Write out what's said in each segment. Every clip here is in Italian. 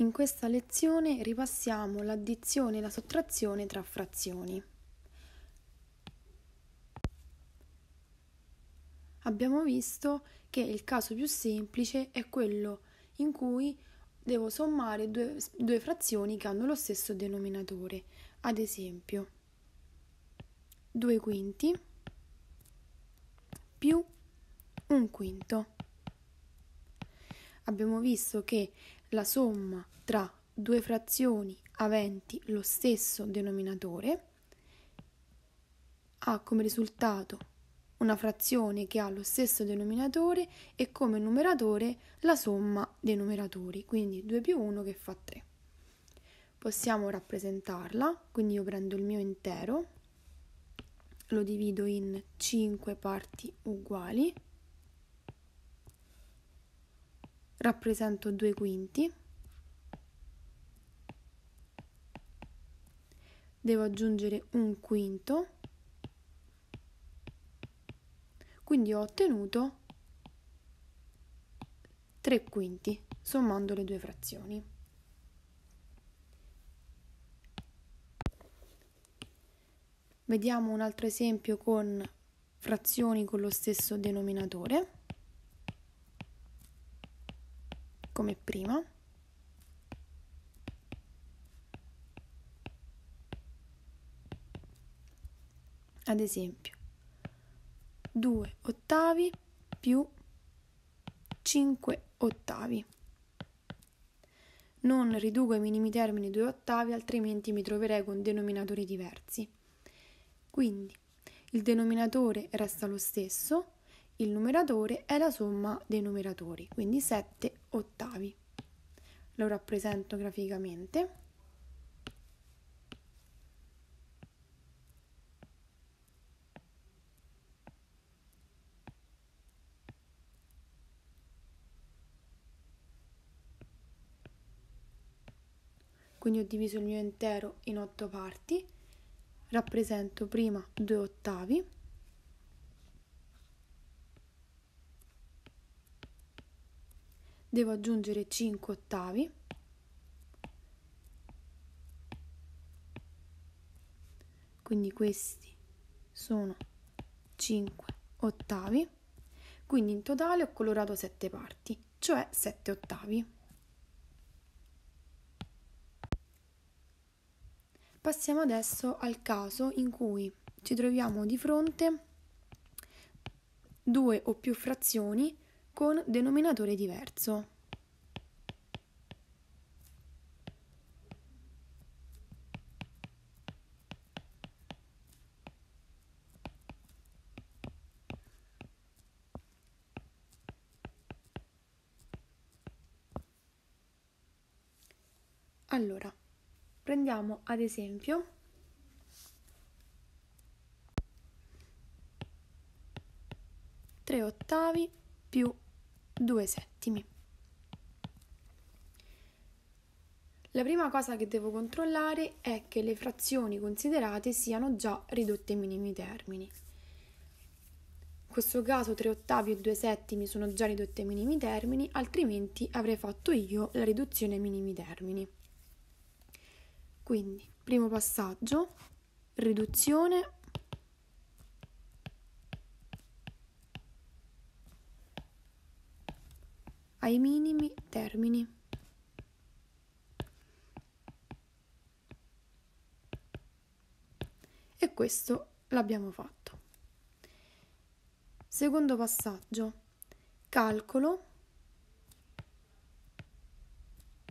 In questa lezione ripassiamo l'addizione e la sottrazione tra frazioni. Abbiamo visto che il caso più semplice è quello in cui devo sommare due, due frazioni che hanno lo stesso denominatore. Ad esempio, 2 quinti più un quinto abbiamo visto che la somma tra due frazioni aventi lo stesso denominatore ha come risultato una frazione che ha lo stesso denominatore e come numeratore la somma dei numeratori, quindi 2 più 1 che fa 3. Possiamo rappresentarla, quindi io prendo il mio intero, lo divido in 5 parti uguali rappresento due quinti, devo aggiungere un quinto, quindi ho ottenuto tre quinti sommando le due frazioni. Vediamo un altro esempio con frazioni con lo stesso denominatore. come prima. Ad esempio, 2 ottavi più 5 ottavi. Non riduco ai minimi termini 2 ottavi, altrimenti mi troverei con denominatori diversi. Quindi il denominatore resta lo stesso, il numeratore è la somma dei numeratori, quindi 7 ottavi. Lo rappresento graficamente. Quindi ho diviso il mio intero in otto parti, rappresento prima due ottavi devo aggiungere 5 ottavi quindi questi sono 5 ottavi quindi in totale ho colorato 7 parti cioè 7 ottavi passiamo adesso al caso in cui ci troviamo di fronte due o più frazioni con denominatore diverso. Allora, prendiamo ad esempio tre ottavi più 2 settimi. La prima cosa che devo controllare è che le frazioni considerate siano già ridotte ai minimi termini. In questo caso 3 ottavi e 2 settimi sono già ridotte ai minimi termini, altrimenti avrei fatto io la riduzione ai minimi termini. Quindi, primo passaggio, riduzione ai minimi termini. E questo l'abbiamo fatto. Secondo passaggio, calcolo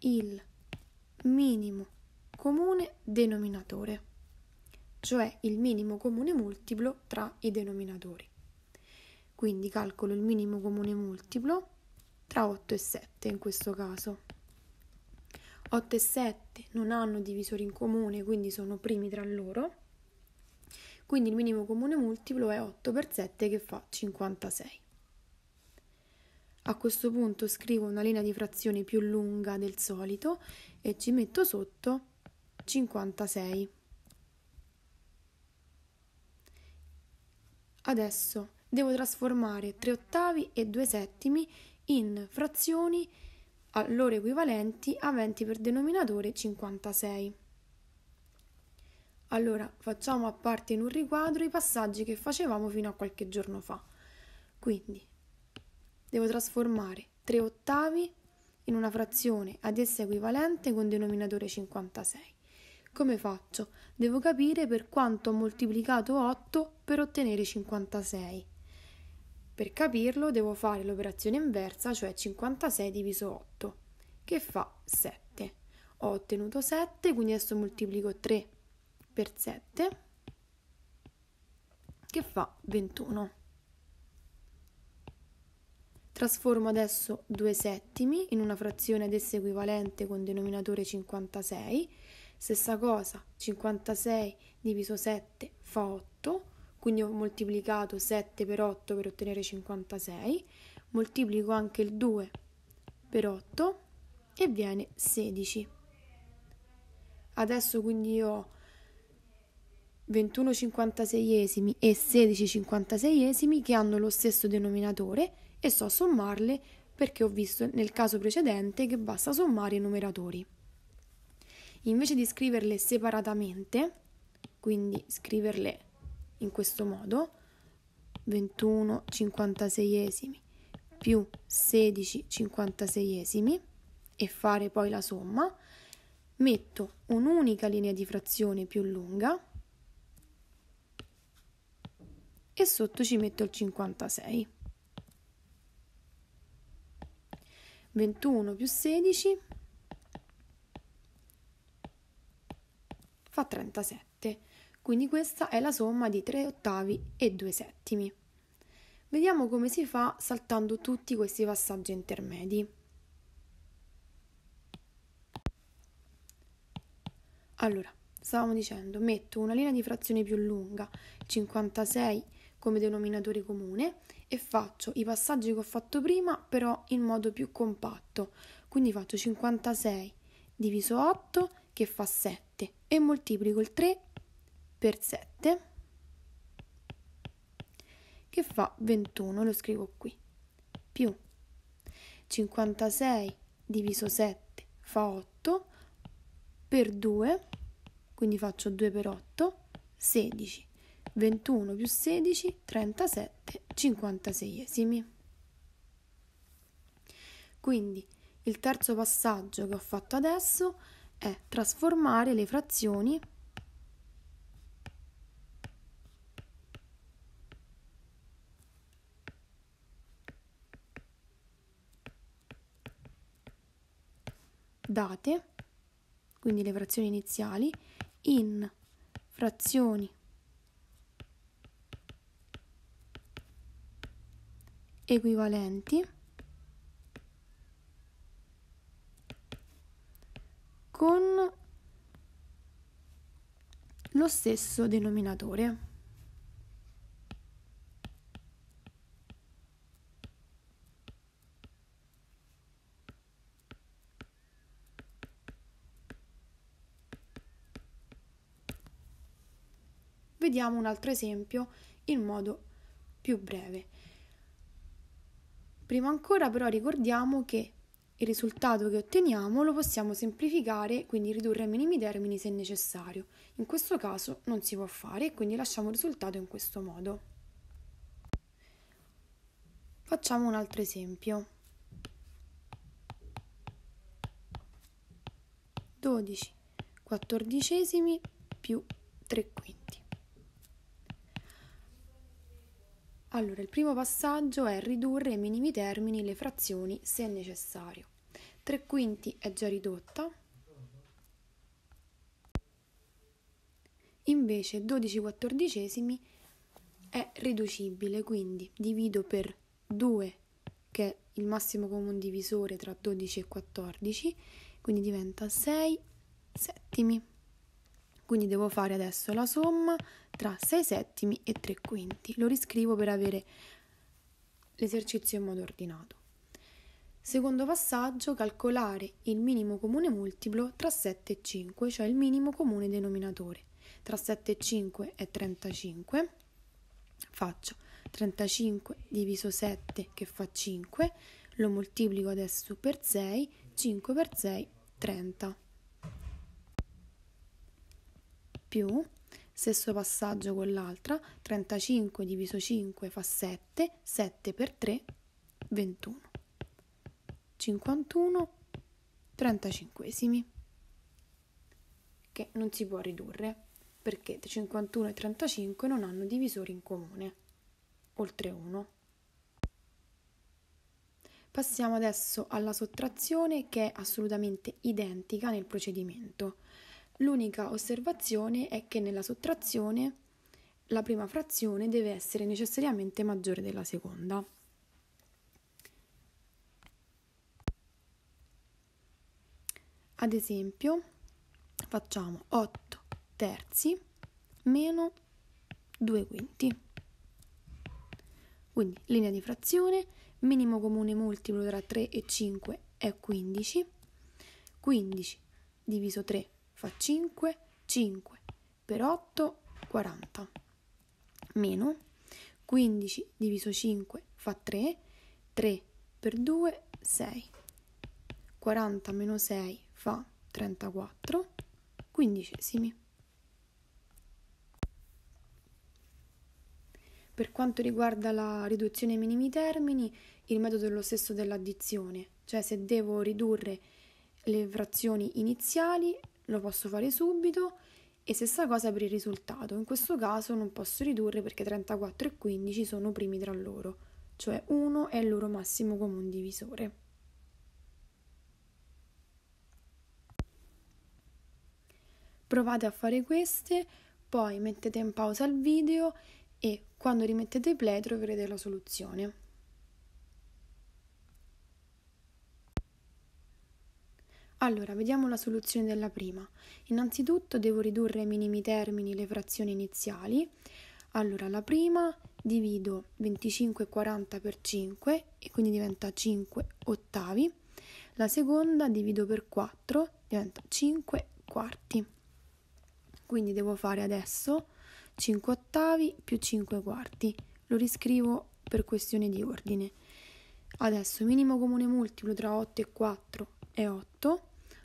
il minimo comune denominatore, cioè il minimo comune multiplo tra i denominatori. Quindi calcolo il minimo comune multiplo tra 8 e 7 in questo caso. 8 e 7 non hanno divisori in comune, quindi sono primi tra loro. Quindi il minimo comune multiplo è 8 per 7 che fa 56. A questo punto scrivo una linea di frazione più lunga del solito e ci metto sotto 56. Adesso devo trasformare 3 ottavi e 2 settimi in frazioni a loro equivalenti aventi per denominatore 56. Allora, facciamo a parte in un riquadro i passaggi che facevamo fino a qualche giorno fa. Quindi, devo trasformare 3 ottavi in una frazione ad essa equivalente con denominatore 56. Come faccio? Devo capire per quanto ho moltiplicato 8 per ottenere 56. Per capirlo devo fare l'operazione inversa, cioè 56 diviso 8, che fa 7. Ho ottenuto 7, quindi adesso moltiplico 3 per 7, che fa 21. Trasformo adesso 2 settimi in una frazione ad essa equivalente con denominatore 56. Stessa cosa, 56 diviso 7 fa 8 quindi ho moltiplicato 7 per 8 per ottenere 56, moltiplico anche il 2 per 8 e viene 16. Adesso quindi ho 21 56esimi e 16 56esimi che hanno lo stesso denominatore e so sommarle perché ho visto nel caso precedente che basta sommare i numeratori. Invece di scriverle separatamente, quindi scriverle in questo modo 21 56 più 16 56 e fare poi la somma, metto un'unica linea di frazione più lunga e sotto ci metto il 56. 21 più 16 fa 37 quindi questa è la somma di 3 ottavi e 2 settimi. Vediamo come si fa saltando tutti questi passaggi intermedi. Allora, stavamo dicendo, metto una linea di frazione più lunga, 56 come denominatore comune, e faccio i passaggi che ho fatto prima, però in modo più compatto. Quindi faccio 56 diviso 8 che fa 7 e moltiplico il 3 per 7 che fa 21, lo scrivo qui, più 56 diviso 7 fa 8 per 2, quindi faccio 2 per 8, 16, 21 più 16, 37, 56esimi. Quindi il terzo passaggio che ho fatto adesso è trasformare le frazioni date, quindi le frazioni iniziali, in frazioni equivalenti con lo stesso denominatore. Vediamo un altro esempio in modo più breve. Prima ancora però ricordiamo che il risultato che otteniamo lo possiamo semplificare, quindi ridurre ai minimi termini se necessario. In questo caso non si può fare e quindi lasciamo il risultato in questo modo. Facciamo un altro esempio. 12 quattordicesimi più 3 quinti. Allora, il primo passaggio è ridurre ai minimi termini le frazioni se necessario. 3 quinti è già ridotta, invece 12 quattordicesimi è riducibile, quindi divido per 2 che è il massimo comune divisore tra 12 e 14, quindi diventa 6 settimi. Quindi devo fare adesso la somma tra 6 settimi e 3 quinti. Lo riscrivo per avere l'esercizio in modo ordinato. Secondo passaggio, calcolare il minimo comune multiplo tra 7 e 5, cioè il minimo comune denominatore. Tra 7 e 5 è 35, faccio 35 diviso 7 che fa 5, lo moltiplico adesso per 6, 5 per 6, 30, più stesso passaggio con l'altra, 35 diviso 5 fa 7, 7 per 3, 21. 51 35 che non si può ridurre perché 51 e 35 non hanno divisori in comune, oltre 1. Passiamo adesso alla sottrazione che è assolutamente identica nel procedimento. L'unica osservazione è che nella sottrazione la prima frazione deve essere necessariamente maggiore della seconda. Ad esempio, facciamo 8 terzi meno 2 quinti. Quindi linea di frazione, minimo comune multiplo tra 3 e 5 è 15, 15 diviso 3 fa 5, 5 per 8, 40, meno 15 diviso 5 fa 3, 3 per 2, 6, 40 meno 6 fa 34, quindicesimi. Per quanto riguarda la riduzione ai minimi termini, il metodo è lo stesso dell'addizione, cioè se devo ridurre le frazioni iniziali lo posso fare subito e stessa cosa per il risultato. In questo caso non posso ridurre perché 34 e 15 sono primi tra loro, cioè 1 è il loro massimo comune divisore. Provate a fare queste, poi mettete in pausa il video e quando rimettete play troverete la soluzione. Allora, vediamo la soluzione della prima. Innanzitutto devo ridurre ai minimi termini le frazioni iniziali. Allora, la prima divido 25,40 per 5 e quindi diventa 5 ottavi. La seconda divido per 4, diventa 5 quarti. Quindi devo fare adesso 5 ottavi più 5 quarti. Lo riscrivo per questione di ordine. Adesso minimo comune multiplo tra 8 e 4 è 8,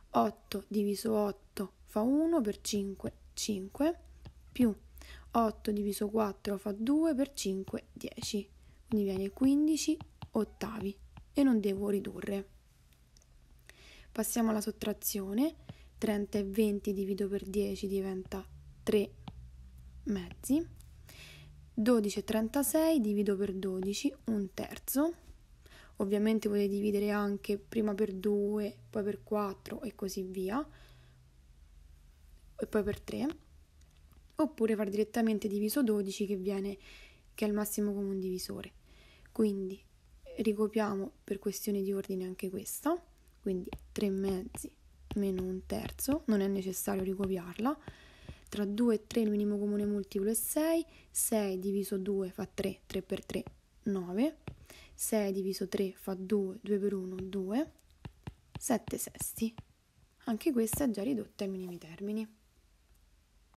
8 diviso 8 fa 1 per 5, 5, più 8 diviso 4 fa 2 per 5, 10, quindi viene 15 ottavi e non devo ridurre. Passiamo alla sottrazione, 30 e 20 divido per 10 diventa 3 mezzi, 12 e 36 divido per 12, un terzo, ovviamente potete dividere anche prima per 2, poi per 4 e così via, e poi per 3, oppure far direttamente diviso 12 che viene che è il massimo comune divisore. Quindi ricopiamo per questione di ordine anche questa, quindi 3 mezzi meno un terzo, non è necessario ricopiarla. Tra 2 e 3 il minimo comune multiplo è 6, 6 diviso 2 fa 3, 3 per 3, 9 6 diviso 3 fa 2, 2 per 1, 2, 7 sesti. Anche questa è già ridotta ai minimi termini.